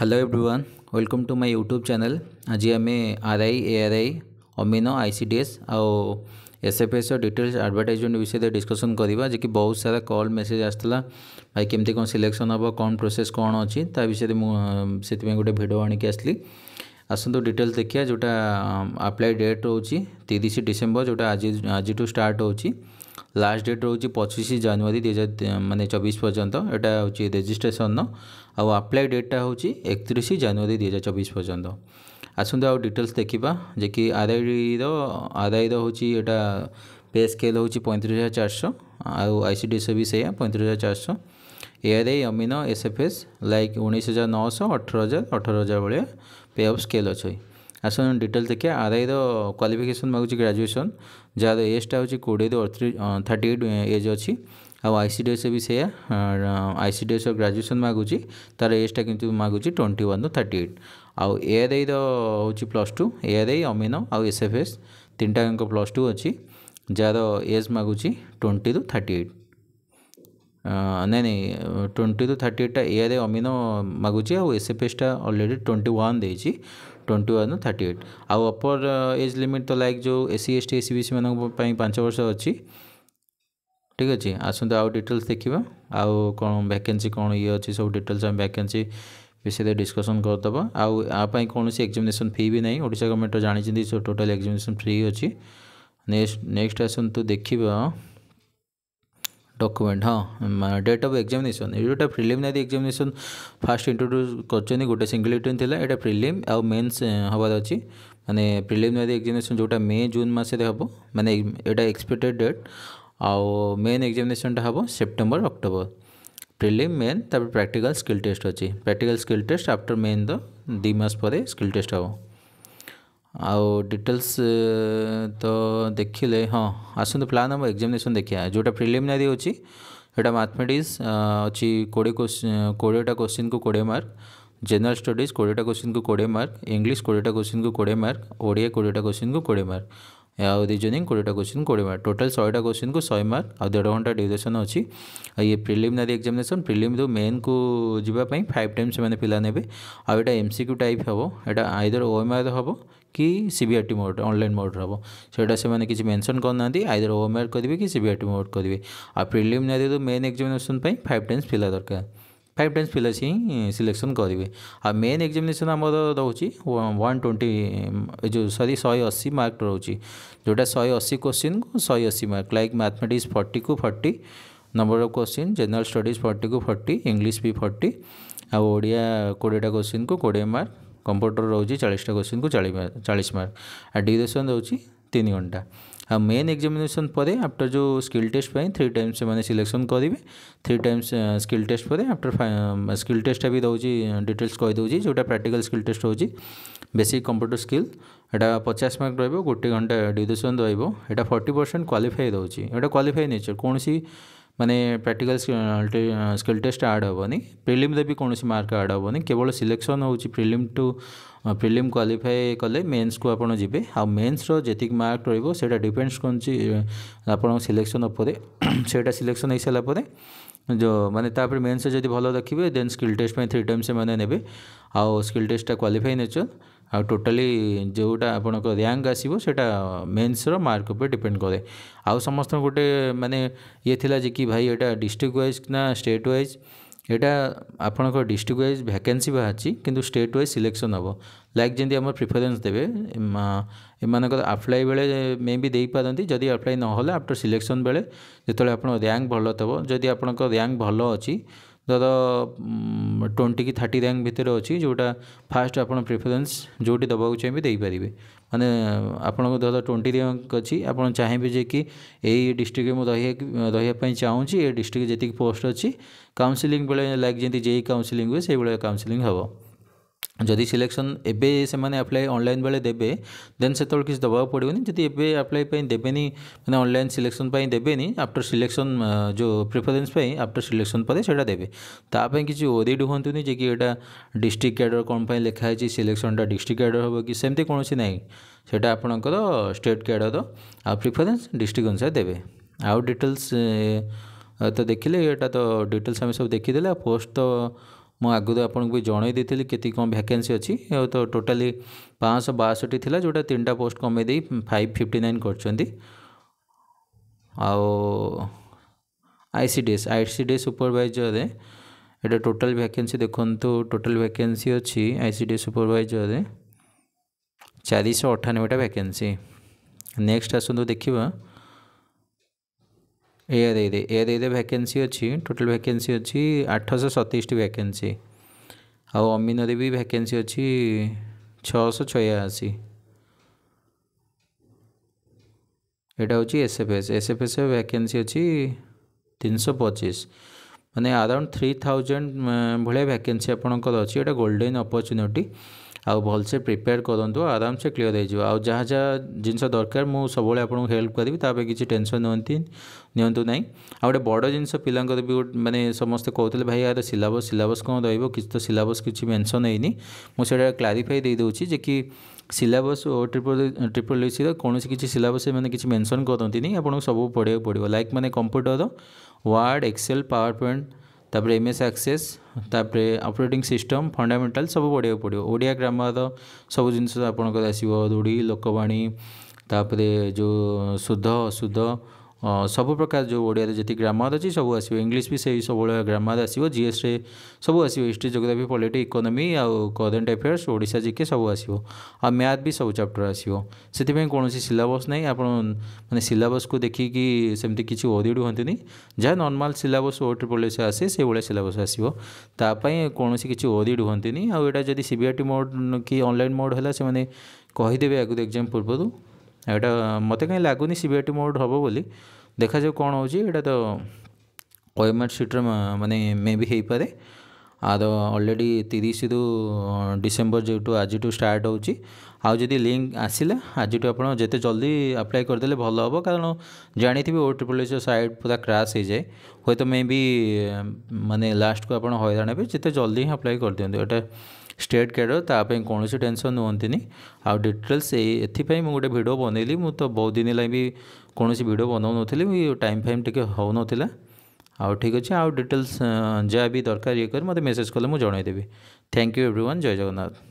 hello everyone welcome to my YouTube channel आज आम R I A R I अमिनो I C D S आउ S F S details advertisement विषय discussion करवा जे कि बहुत सारा कल मेसेज आसला भाई केमती कौन सिलेक्शन हम कौन प्रोसेस कौन अच्छी ता विषय मुझे गोटे भिड आणिकी आसली आसतु डिटेल्स देखिए जोटा आप्लाय डेट रोचे तीस डिसेम्बर जोटा आज आज स्टार्ट होची ଲାଷ୍ଟ ଡେଟ୍ ରହୁଛି ପଚିଶ ଜାନୁଆରୀ ଦୁଇ ହଜାର ମାନେ ଚବିଶ ପର୍ଯ୍ୟନ୍ତ ଏଇଟା ହେଉଛି ରେଜିଷ୍ଟ୍ରେସନ୍ର ଆଉ ଆପ୍ଲାଏ ଡେଟ୍ଟା ହେଉଛି ଏକତିରିଶ ଜାନୁଆରୀ ଦୁଇ ହଜାର ଚବିଶ ପର୍ଯ୍ୟନ୍ତ ଆସନ୍ତୁ ଆଉ ଡିଟେଲ୍ସ ଦେଖିବା ଯେ କି ଆର୍ଆଇର ଆର୍ଆଇର ହେଉଛି ଏଇଟା ପେ ସ୍କେଲ୍ ହେଉଛି ପଇଁତିରିଶ ହଜାର ଚାରିଶହ ଆଉ ଆଇ ସି ଡି ଏସ୍ ବି ସେଇଆ ପଇଁତିରିଶ ହଜାର ଚାରିଶହ ଏଆର୍ଆଇ ଅମିନ ଏସ୍ଏଫ୍ଏସ୍ ଲାଇକ୍ ଉଣେଇଶ ହଜାର ନଅଶହ ଅଠର ହଜାର ଅଠର ହଜାର ଭଳିଆ ପେ ଅଫ୍ ସ୍କେଲ୍ ଅଛି ଆସନ୍ତୁ ଡିଟେଲ୍ ଦେଖିବା ଆର୍ଆଇର କ୍ୱାଲିଫିକେସନ୍ ମାଗୁଛି ଗ୍ରାଜୁଏସନ୍ ଯାହାର ଏଜ୍ଟା ହେଉଛି କୋଡ଼ିଏରୁ ଅଠତିରିଶ ଥାର୍ଟି ଏଇଟ୍ ଏଜ୍ ଅଛି ଆଉ ଆଇ ସି ଡି ଏସ୍ ବି ସେୟା ଆଇ ସି ଡି ଏସ୍ର ଗ୍ରାଜୁଏସନ୍ ମାଗୁଛି ତା'ର ଏଜ୍ଟା କିନ୍ତୁ ମାଗୁଛି ଟ୍ୱେଣ୍ଟି ୱାନ୍ରୁ ଥାର୍ଟି ଏଇଟ୍ ଆଉ ଏଆର୍ଆଇର ହେଉଛି ପ୍ଲସ୍ ଟୁ ଏଆର୍ଆଇ ଅମିନ ଆଉ ଏସ୍ ଏଫ୍ ଏସ୍ ତିନିଟାଙ୍କ ପ୍ଲସ୍ ଟୁ ଅଛି ଯାହାର ଏଜ୍ ମାଗୁଛି ଟ୍ୱେଣ୍ଟିରୁ ଥାର୍ଟି ଏଇଟ୍ ନାଇଁ ନାଇଁ ଟ୍ୱେଣ୍ଟିରୁ ଥାର୍ଟି ଏଇଟ୍ଟା ଏଆର୍ଆଇ ଅମିନ ମାଗୁଛି ଆଉ ଏସ୍ ଏଫ୍ ଏସ୍ଟା ଅଲରେଡ଼ି ଟ୍ୱେଣ୍ଟି ୱାନ୍ ଦେଇଛି ଟ୍ୱେଣ୍ଟି ୱାନ୍ ଥାର୍ଟି ଏଇଟ୍ ଆଉ ଅପର ଏଜ୍ ଲିମିଟ୍ ତ ଲାଇକ୍ ଯେଉଁ S C S T S C B C ମାନଙ୍କ ପାଇଁ ପାଞ୍ଚ ବର୍ଷ ଅଛି ଠିକ୍ ଅଛି ଆସନ୍ତୁ ଆଉ ଡିଟେଲ୍ସ ଦେଖିବା ଆଉ କ'ଣ ଭ୍ୟାକେନ୍ସି କ'ଣ ଇଏ ଅଛି ସବୁ ଡିଟେଲ୍ସ ଆମେ ଭ୍ୟାକେନ୍ସି ବିଷୟରେ ଡିସ୍କସନ୍ କରିଦେବା ଆଉ ଆ ପାଇଁ କୌଣସି ଏକ୍ଜାମିନେସନ୍ ଫି ବି ନାହିଁ ଓଡ଼ିଶା ଗଭର୍ଣ୍ଣମେଣ୍ଟ ଜାଣିଛନ୍ତି ଟୋଟାଲ୍ ଏକ୍ଜାମିନେସନ୍ ଫ୍ରି ଅଛି ନେକ୍ସଟ ନେକ୍ସଟ ଆସନ୍ତୁ ଦେଖିବା डकुमेंट हाँ डेट अफ एक्जामेसन योटा प्रिलिमिनारी एक्जामेसन फास्ट इंट्रोड्यूस कर गोटे सिंगल रिटर्न थी यहाँ प्रिलिम आउ मेन्स हबार अच्छी मानने प्रिलिमिनारी एक्जामेसन जोटा मे जून मसरे हम मैंने यहाँ एक्सपेक्टेड डेट आउ मेन एक्जामेसनटा हम सेप्टेम्बर अक्टोबर प्रिलिम मेन तापर प्रैक्टिकल स्किल टेस्ट अच्छी practical skill test after main द दुई मस पर स्किल टेस्ट हम ଆଉ ଡିଟେଲ୍ସ ତ ଦେଖିଲେ ହଁ ଆସନ୍ତୁ ପ୍ଲାନ୍ ଆମ ଏକ୍ଜାମିନେସନ୍ ଦେଖିବା ଯେଉଁଟା ପ୍ରିଲିମିନାରୀ ଅଛି ସେଇଟା ମ୍ୟାଥମେଟିକ୍ସ ଅଛି କୋଡ଼ିଏ କୋଡ଼ିଏଟା କୋଶ୍ଚିନ୍କୁ କୋଡ଼ିଏ ମାର୍କ ଜେନେରାଲ ଷ୍ଟଡିଜ୍ କୋଡ଼ିଏଟା କୋଶ୍ଚିନ୍କୁ କୋଡ଼ିଏ ମାର୍କ ଇଂଲିଶ କୋଡ଼ିଏଟା କୋଶ୍ଚିନ୍କୁ କୋଡ଼ିଏ ମାର୍କ ଓଡ଼ିଆ କୋଡ଼ିଏଟା କୋଶ୍ଚିନ୍କୁ କୋଡ଼ିଏ ମାର୍କ ଆଉ ଦୁଇ ଜଣିଂ କୋଡ଼ିଏଟା କୋଶ୍ଚିନ୍ କୋଡ଼ିଏ ମାର୍କ ଟୋଟାଲ୍ ଶହେଟା କୋଶ୍ଚିନ୍କୁ ଶହେ ମାର୍କ ଆଉ ଦେଢ଼ ଘଣ୍ଟା ଡ୍ୟୁରେସନ୍ ଅଛି ଆଉ ଇଏ ପ୍ରିଲିମିନାରୀ ଏକ୍ଜାମିନେସନ୍ ପ୍ରିଲିମ୍ରୁ ମେନ୍କୁ ଯିବା ପାଇଁ ଫାଇଭ୍ ଟାଇମ୍ ସେମାନେ ପିଲା ନେବେ ଆଉ ଏଇଟା ଏମ୍ ସି କ୍ୟୁ ଟାଇପ୍ ହେବ ଏଇଟା ଆଇଦର ଓ ଏମ୍ ଆର୍ ହେବ କି ସି ବି ଆର୍ ଟି ମୋଡ଼ ଅନଲାଇନ୍ ମୋଡ଼ରେ ହେବ ସେଇଟା ସେମାନେ କିଛି ମେନ୍ସନ୍ କରୁନାହାନ୍ତି ଆଇଦର ଓ ଏମ୍ ଆର୍ କରିବେ କି ସି ବି ଆର୍ ଟି ମୋଡ଼ କରିବେ ଆଉ ପ୍ରିଲିମିନାରୀରୁ ମେନ୍ ଏକ୍ଜାମିନେସନ୍ ପାଇଁ ଫାଇଭ୍ ଟାଇମ୍ସ ପିଲା ଦରକାର फाइव टाइम्स पिलास ही सिलेक्शन करेंगे आ मेन एक्जामेसन आम रोचे वन ट्वेंटी जो सरी शहे अशी मार्क रोच जोटा शहे अशी क्वेश्चन को शहे अशी मार्क लाइक मैथमेटिक्स फर्टी को forty number of question general studies forty को फर्टी इंग्लीश भी फर्टी आड़िया कोड़ेटा क्वेश्चन को कोड़े मार्क कंप्यूटर रोज चालीसटा क्वेश्चन को चालीस मार्क आ ड्यूरेसन रोचे तीन घंटा ଆଉ ମେନ୍ ଏକ୍ଜାମିନେସନ୍ ପରେ ଆଫ୍ଟର ଯେଉଁ ସ୍କିଲ୍ ଟେଷ୍ଟ ପାଇଁ ଥ୍ରୀ ଟାଇମ୍ସ ସେମାନେ ସିଲେକ୍ସନ୍ କରିବେ ଥ୍ରୀ ଟାଇମ୍ସ ସ୍କିଲ୍ ଟେଷ୍ଟ ପରେ ଆଫ୍ଟର ସ୍କିଲ୍ ଟେଷ୍ଟଟା ବି ରହୁଛି ଡିଟେଲ୍ସ କହିଦେଉଛି ଯେଉଁଟା ପ୍ରାକ୍ଟିକାଲ୍ ସ୍କିଲ୍ ଟେଷ୍ଟ ରହୁଛି ବେସିକ୍ କମ୍ପ୍ୟୁଟର ସ୍କିଲ୍ ଏଇଟା ପଚାଶ ମାର୍କ ରହିବ ଗୋଟେ ଘଣ୍ଟା ଡ୍ୟୁରେସନ୍ ରହିବ ଏଇଟା ଫର୍ଟି ପରସେଣ୍ଟ କ୍ୱାଲିଫାଏ ରହୁଛି ଏଇଟା କ୍ୱାଲିଫାଏ ନେଚର୍ କୌଣସି ମାନେ ପ୍ରାକ୍ଟିକାଲ୍ ସ୍କିଲ୍ ଟେଷ୍ଟ ଆଡ଼୍ ହେବନି ପ୍ରିଲିମ୍ରେ ବି କୌଣସି ମାର୍କ ଆଡ଼୍ ହେବନି କେବଳ ସିଲେକ୍ସନ୍ ହେଉଛି ପ୍ରିଲିମ୍ ଟୁ ପ୍ରିଲିମ୍ କ୍ୱାଲିଫାଏ କଲେ ମେନ୍ସକୁ ଆପଣ ଯିବେ ଆଉ ମେନ୍ସର ଯେତିକି ମାର୍କ ରହିବ ସେଇଟା ଡିପେଣ୍ଡସ୍ କରୁଛି ଆପଣଙ୍କ ସିଲେକ୍ସନ୍ ଉପରେ ସେଇଟା ସିଲେକ୍ସନ୍ ହୋଇସାରିଲା ପରେ ଯେଉଁ ମାନେ ତାପରେ ମେନ୍ସରେ ଯଦି ଭଲ ରଖିବେ ଦେନ୍ ସ୍କିଲ୍ ଟେଷ୍ଟ ପାଇଁ ଥ୍ରୀ ଟାଇମ୍ ସେମାନେ ନେବେ ଆଉ ସ୍କିଲ୍ ଟେଷ୍ଟଟା କ୍ୱାଲିଫାଇ ନେଚର୍ ଆଉ ଟୋଟାଲି ଯେଉଁଟା ଆପଣଙ୍କ ର୍ୟାଙ୍କ ଆସିବ ସେଇଟା ମେନ୍ସର ମାର୍କ ଉପରେ ଡିପେଣ୍ଡ କରେ ଆଉ ସମସ୍ତଙ୍କ ଗୋଟେ ମାନେ ଇଏ ଥିଲା ଯେ କି ଭାଇ ଏଇଟା ଡିଷ୍ଟ୍ରିକ୍ଟ ୱାଇଜ୍ ନା ଷ୍ଟେଟ୍ ୱାଇଜ୍ ଏଇଟା ଆପଣଙ୍କର ଡିଷ୍ଟ୍ରିକ୍ଟ ୱାଇଜ୍ ଭ୍ୟାକେନ୍ସି ବାହାରିଛି କିନ୍ତୁ ଷ୍ଟେଟ୍ ୱାଇଜ୍ ସିଲେକ୍ସନ୍ ହେବ ଲାଇକ୍ ଯେମିତି ଆମର ପ୍ରିଫରେନ୍ସ ଦେବେ ଏମାନଙ୍କର ଆପ୍ଲାଏ ବେଳେ ମେ ବି ଦେଇପାରନ୍ତି ଯଦି ଆପ୍ଲାଏ ନହେଲେ ଆଫ୍ଟର ସିଲେକ୍ସନ୍ ବେଳେ ଯେତେବେଳେ ଆପଣଙ୍କ ର୍ୟାଙ୍କ ଭଲ ଥିବ ଯଦି ଆପଣଙ୍କ ର୍ୟାଙ୍କ ଭଲ ଅଛି ଧର ଟ୍ୱେଣ୍ଟି କି ଥାର୍ଟି ରାଙ୍କ ଭିତରେ ଅଛି ଯେଉଁଟା ଫାଷ୍ଟ ଆପଣ ପ୍ରିଫରେନ୍ସ ଯେଉଁଠି ଦେବାକୁ ଚାହିଁବେ ଦେଇପାରିବେ ମାନେ ଆପଣଙ୍କ ଧର ଟ୍ୱେଣ୍ଟି ରାଙ୍କ ଅଛି ଆପଣ ଚାହିଁବେ ଯେ କି ଏଇ ଡିଷ୍ଟ୍ରିକ୍ଟରେ ମୁଁ ରହିବା ରହିବା ପାଇଁ ଚାହୁଁଛି ଏ ଡିଷ୍ଟ୍ରିକ୍ଟରେ ଯେତିକି ପୋଷ୍ଟ ଅଛି କାଉନସିଲିଂ ବେଳେ ଲାଗି ଯେମିତି ଜେଇ କାଉନସିଲିଂ ହୁଏ ସେଇଭଳିଆ କାଉନସିଲିଂ ହେବ ଯଦି ସିଲେକ୍ସନ୍ ଏବେ ସେମାନେ ଆପ୍ଲାଏ ଅନଲାଇନ୍ ବେଳେ ଦେବେ ଦେନ୍ ସେତେବେଳେ କିଛି ଦେବାକୁ ପଡ଼ିବନି ଯଦି ଏବେ ଆପ୍ଲାଏ ପାଇଁ ଦେବେନି ମାନେ ଅନଲାଇନ୍ ସିଲେକ୍ସନ୍ ପାଇଁ ଦେବେନି ଆଫ୍ଟର ସିଲେକ୍ସନ୍ ଯେଉଁ ପ୍ରିଫରେନ୍ସ ପାଇଁ ଆଫ୍ଟର ସିଲେକ୍ସନ୍ ପରେ ସେଇଟା ଦେବେ ତା ପାଇଁ କିଛି ଓରିଡ୍ ହୁଅନ୍ତୁନି ଯେ କି ଏଇଟା ଡିଷ୍ଟ୍ରିକ୍ଟ କ୍ୟାଡ଼ର କ'ଣ ପାଇଁ ଲେଖା ହେଇଛି ସିଲେକ୍ସନ୍ଟା ଡିଷ୍ଟ୍ରିକ୍ଟ କ୍ୟାଡ଼ର ହେବ କି ସେମିତି କୌଣସି ନାହିଁ ସେଇଟା ଆପଣଙ୍କର ଷ୍ଟେଟ୍ କ୍ୟାଡ଼ର ଆଉ ପ୍ରିଫରେନ୍ସ ଡିଷ୍ଟ୍ରିକ୍ଟ ଅନୁସାରେ ଦେବେ ଆଉ ଡିଟେଲ୍ସ ତ ଦେଖିଲେ ଏଇଟା ତ ଡିଟେଲ୍ସ ଆମେ ସବୁ ଦେଖିଦେଲେ ଆଉ ପୋଷ୍ଟ ତ ମୁଁ ଆଗରୁ ଆପଣଙ୍କୁ ବି ଜଣାଇ ଦେଇଥିଲି କେତିକି କ'ଣ ଭ୍ୟାକେନ୍ସି ଅଛି ତ ଟୋଟାଲି ପାଞ୍ଚଶହ ବାଷଠି ଥିଲା ଯେଉଁଟା ତିନିଟା ପୋଷ୍ଟ କମେଇ ଦେଇ ଫାଇଭ୍ ଫିଫ୍ଟି ନାଇନ୍ କରିଛନ୍ତି ଆଉ I C D S I C D S ସୁପରଭାଇଜର୍ରେ ଏଇଟା ଟୋଟାଲ୍ ଭ୍ୟାକେନ୍ସି ଦେଖନ୍ତୁ ଟୋଟାଲ୍ ଭ୍ୟାକେନ୍ସି ଅଛି ଆଇ ସି ଡି ଏସ୍ ସୁପରଭାଇଜର୍ରେ ଚାରିଶହ ଅଠାନବେଟା ଭ୍ୟାକେନ୍ସି ନେକ୍ସଟ ଆସନ୍ତୁ ଦେଖିବା ଏଇଆ ଦେଇଦେ ଏଇଆ ଦେଇଦେ ଭ୍ୟାକେନ୍ସି ଅଛି ଟୋଟାଲ୍ ଭ୍ୟାକେନ୍ସି ଅଛି ଆଠଶହ ସତେଇଶଟି ଭ୍ୟାକେନ୍ସି ଆଉ ଅମିନରେ ବି ଭ୍ୟାକେନ୍ସି ଅଛି ଛଅଶହ ଛୟାଅଶୀ ଏଇଟା ହେଉଛି S F S S F S vacancy ଅଛି ତିନିଶହ ପଚିଶ ମାନେ ଆରାଉଣ୍ଡ ଥ୍ରୀ ଥାଉଜେଣ୍ଡ ଭଳିଆ ଭ୍ୟାକେନ୍ସି ଆପଣଙ୍କର ଅଛି ଏଇଟା ଗୋଲ୍ଡେନ୍ ଅପରଚ୍ୟୁନିଟି आउ भलसे प्रिपेयर करूँ आराम से क्लीयर हो जहाँ जहाँ जिनस दरकार मुझे आपको हेल्प करी तापे किसी टेनसन नियंतु ना आउ गए बड़ जिन पिला मैंने समस्ते कहते भाई यार सिलबस सिलबस कौन रही है किसी तो सिलबस किसी मेनसन है मुझे क्लारीफाई देदेज कि syllabus triple triple E C कौन किसी सिलबस मैंने किसी मेनसन करती आपको सब पढ़ाक पड़ा लाइक मैंने computer Word Excel PowerPoint तापर M S Access operating system fundamental सब पढ़ाक पड़ो ओडिया ग्रामर सब जिनस आपड़ी लोकवाणी तापर जो शुद्ध अशुद्ध અ સબ પ્રકાર જો ઓડિયા દે જતી ગ્રામર આસી સબ આસી ઇંગ્લિશ બી સહી સબ ગ્રામર આસી જીએસ રે સબ આસી હિસ્ટરી જીયોગ્રાફી પોલિટી ઇકોનોમી ઓર current affairs Odisha G K સબ આસી ઓર મેથ બી સબ ચેપ્ટર આસી સતિ મે કોણસી સિલેબસ નહી આપણ મે સિલેબસ કો દેખી કી સેમતે કીચુ ઓડીડ હોંતે નહી જા નોર્મલ સિલેબસ ઓર પોલિસી આસી સે બોલે સિલેબસ આસીબો તાપાઈ કોણસી કીચુ ઓડીડ હોંતે નહી ઓર એડા જો સીબીઆરટી મોડ કી ઓનલાઈન મોડ હેલા સે મેને કહી દેબે એકુ એક્ઝામ પૂર્વ ଏଇଟା ମୋତେ କାହିଁ ଲାଗୁନି ସି ବି ଆଇ ଟି ମୋଡ଼ ହେବ ବୋଲି ଦେଖାଯାଉ କ'ଣ ହେଉଛି ଏଇଟା ତ ଓଏମ୍ଆର୍ ସିଟ୍ର ମାନେ ମେ ବି ହେଇପାରେ ଆଦ ଅଲରେଡ଼ି ତିରିଶରୁ ଡିସେମ୍ବର ଯେହେତୁ ଆଜିଠୁ ଷ୍ଟାର୍ଟ ହେଉଛି ଆଉ ଯଦି ଲିଙ୍କ ଆସିଲା ଆଜିଠୁ ଆପଣ ଯେତେ ଜଲ୍ଦି ଆପ୍ଲାଏ କରିଦେଲେ ଭଲ ହେବ କାରଣ ଜାଣିଥିବେ ଓ ଟ୍ରିପଲ୍ ଏସ୍ର ସାଇଟ୍ ପୁରା କ୍ରାସ୍ ହେଇଯାଏ ହୁଏତ ମେ ବି ମାନେ ଲାଷ୍ଟକୁ ଆପଣ ହଇରାଣ ହେବେ ଯେତେ ଜଲ୍ଦି ହିଁ ଆପ୍ଲାଏ କରିଦିଅନ୍ତୁ ଏଇଟା ଷ୍ଟେଟ୍ କ୍ୟାଡ଼ର ତା ପାଇଁ କୌଣସି ଟେନସନ୍ ନିଅନ୍ତିନି ଆଉ ଡିଟେଲ୍ସ ଏଇ ଏଥିପାଇଁ ମୁଁ ଗୋଟେ ଭିଡ଼ିଓ ବନେଇଲି ମୁଁ ତ ବହୁତ ଦିନ ହେଲାଣି ବି କୌଣସି ଭିଡ଼ିଓ ବନାଉନଥିଲି ଟାଇମ୍ ଫାଇମ୍ ଟିକେ ହେଉନଥିଲା ଆଉ ଠିକ୍ ଅଛି ଆଉ ଡିଟେଲ୍ସ ଯାହା ବି ଦରକାର ଇଏ କରି ମୋତେ ମେସେଜ୍ କଲେ ମୁଁ ଜଣାଇଦେବି ଥ୍ୟାଙ୍କ ୟୁ ଏଭ୍ରି ୱାନ୍ ଜୟ ଜଗନ୍ନାଥ